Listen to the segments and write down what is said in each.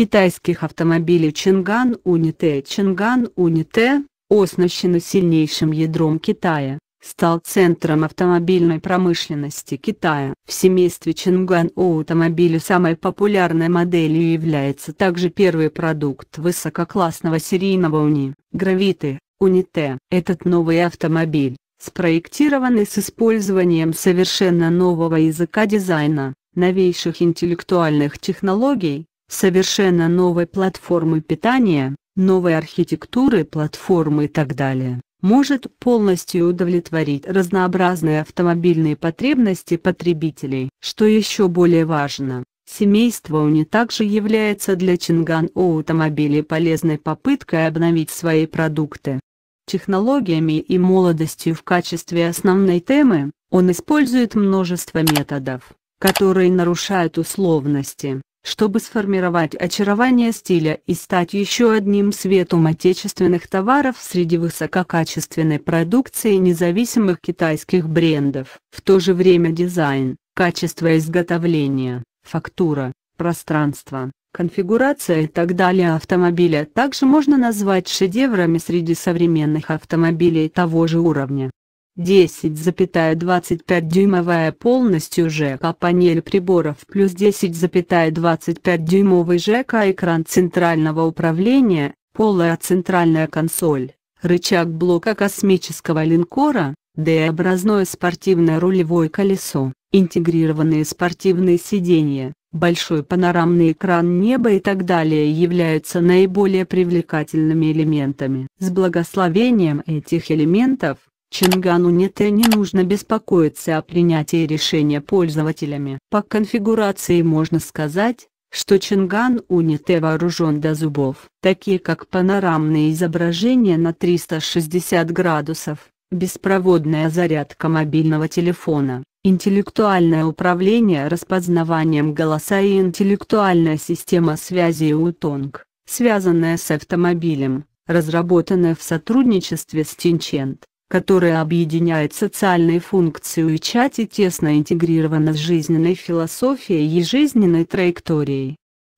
китайских автомобилей Чанган Уните. Чанган Уните, оснащена сильнейшим ядром Китая, стал центром автомобильной промышленности Китая. В семействе Чанган автомобиля самой популярной моделью является также первый продукт высококлассного серийного уни – Гравиты, Уните. Этот новый автомобиль, спроектированный с использованием совершенно нового языка дизайна, новейших интеллектуальных технологий, совершенно новой платформы питания, новой архитектуры платформы и так далее, может полностью удовлетворить разнообразные автомобильные потребности потребителей. Что еще более важно, семейство Уни также является для Чинган автомобилей полезной попыткой обновить свои продукты. Технологиями и молодостью в качестве основной темы, он использует множество методов, которые нарушают условности чтобы сформировать очарование стиля и стать еще одним светом отечественных товаров среди высококачественной продукции независимых китайских брендов. В то же время дизайн, качество изготовления, фактура, пространство, конфигурация и так далее автомобиля также можно назвать шедеврами среди современных автомобилей того же уровня. 10,25-дюймовая полностью ЖК-панель приборов плюс 10,25-дюймовый ЖК-экран центрального управления, полая центральная консоль, рычаг блока космического линкора, D-образное спортивное рулевое колесо, интегрированные спортивные сиденья, большой панорамный экран неба и так далее являются наиболее привлекательными элементами. С благословением этих элементов, Чингану нет и не нужно беспокоиться о принятии решения пользователями. По конфигурации можно сказать, что Чинган Уните вооружен до зубов. Такие как панорамные изображения на 360 градусов, беспроводная зарядка мобильного телефона, интеллектуальное управление распознаванием голоса и интеллектуальная система связи УТОНГ, связанная с автомобилем, разработанная в сотрудничестве с Тинчент которая объединяет социальные функции Уичат и тесно интегрирована с жизненной философией и жизненной траекторией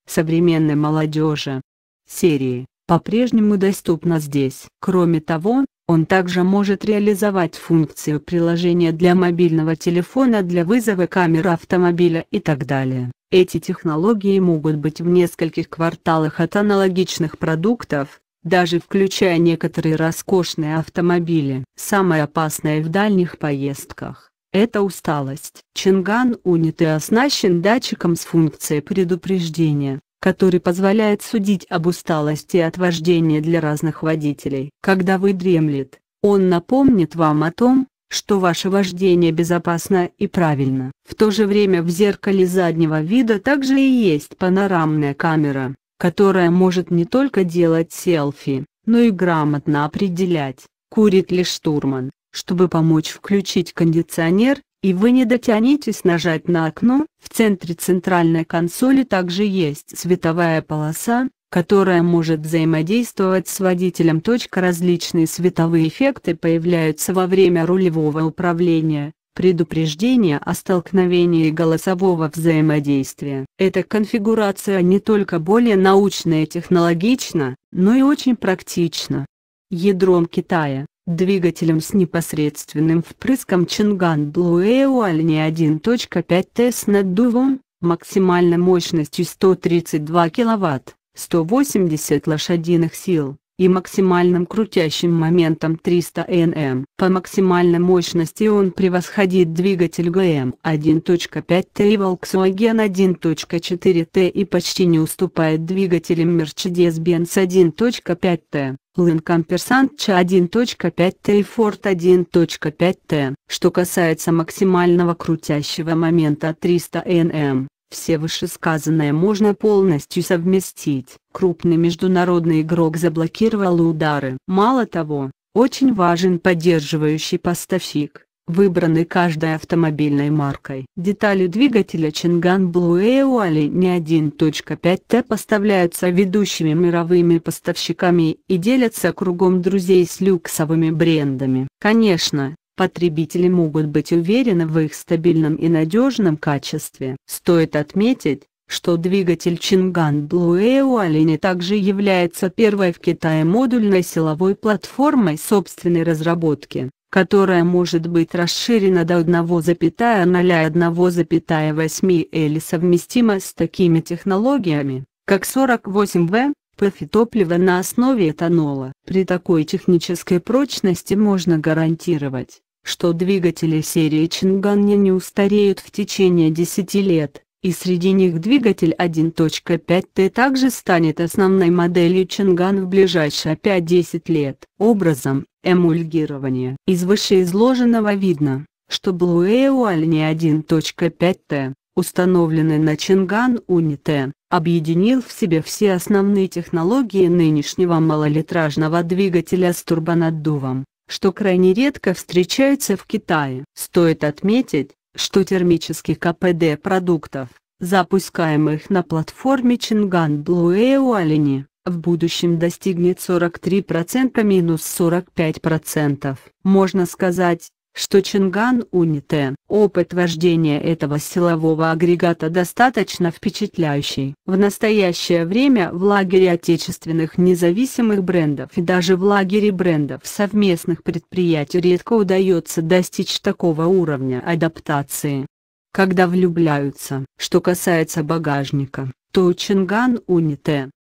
современной молодежи. Серии по-прежнему доступна здесь. Кроме того, он также может реализовать функцию приложения для мобильного телефона для вызова камеры автомобиля и так далее. Эти технологии могут быть в нескольких кварталах от аналогичных продуктов, даже включая некоторые роскошные автомобили. Самое опасное в дальних поездках – это усталость. Чинган Униты оснащен датчиком с функцией предупреждения, который позволяет судить об усталости от вождения для разных водителей. Когда вы дремлет, он напомнит вам о том, что ваше вождение безопасно и правильно. В то же время в зеркале заднего вида также и есть панорамная камера, которая может не только делать селфи, но и грамотно определять, курит ли штурман, чтобы помочь включить кондиционер, и вы не дотянетесь нажать на окно. В центре центральной консоли также есть световая полоса, которая может взаимодействовать с водителем. Различные световые эффекты появляются во время рулевого управления, Предупреждения о столкновении голосового взаимодействия. Эта конфигурация не только более научная и технологична, но и очень практична. Ядром Китая, двигателем с непосредственным впрыском Чинган Блуэуальни 1.5 Т с наддувом, максимальной мощностью 132 кВт, 180 лошадиных сил и максимальным крутящим моментом 300 Нм. По максимальной мощности он превосходит двигатель ГМ 1.5Т и Volkswagen 1.4Т и почти не уступает двигателям Mercedes-Benz 1.5Т. Lincoln Persancha 1.5T и Ford 1.5T. Что касается максимального крутящего момента 300 Нм, все вышесказанное можно полностью совместить. Крупный международный игрок заблокировал удары. Мало того, очень важен поддерживающий поставщик, выбранный каждой автомобильной маркой. Детали двигателя Чанган Blue Eole не 1.5T поставляются ведущими мировыми поставщиками и делятся кругом друзей с люксовыми брендами. Конечно, потребители могут быть уверены в их стабильном и надежном качестве. Стоит отметить, что двигатель Чинган Blue Aeolene также является первой в Китае модульной силовой платформой собственной разработки, которая может быть расширена до 1,0,1,8 или совместима с такими технологиями, как 48В, ПФ-топливо на основе этанола. При такой технической прочности можно гарантировать, что двигатели серии Чинганни не устареют в течение 10 лет, и среди них двигатель 1.5Т также станет основной моделью Чинган в ближайшие 5-10 лет. Образом, эмульгирования. Из вышеизложенного видно, что Blue Eoal не 1.5Т, установленный на Чинган УниТ объединил в себе все основные технологии нынешнего малолитражного двигателя с турбонаддувом, что крайне редко встречается в Китае. Стоит отметить, что термический КПД продуктов, запускаемых на платформе Чинган Блуэу Алини, в будущем достигнет 43% минус 45%. Можно сказать, что Чинган Уните. Опыт вождения этого силового агрегата достаточно впечатляющий. В настоящее время в лагере отечественных независимых брендов и даже в лагере брендов совместных предприятий редко удается достичь такого уровня адаптации. Когда влюбляются. Что касается багажника, то Чинган Уните